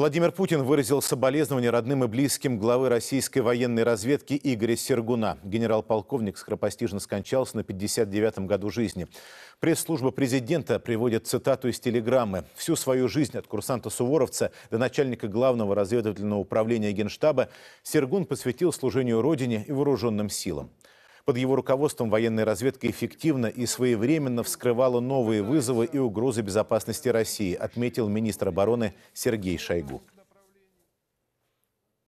Владимир Путин выразил соболезнования родным и близким главы российской военной разведки Игоря Сергуна. Генерал-полковник скоропостижно скончался на 59-м году жизни. Пресс-служба президента приводит цитату из телеграммы. «Всю свою жизнь от курсанта-суворовца до начальника главного разведывательного управления Генштаба Сергун посвятил служению Родине и вооруженным силам». Под его руководством военная разведка эффективно и своевременно вскрывала новые вызовы и угрозы безопасности России, отметил министр обороны Сергей Шойгу.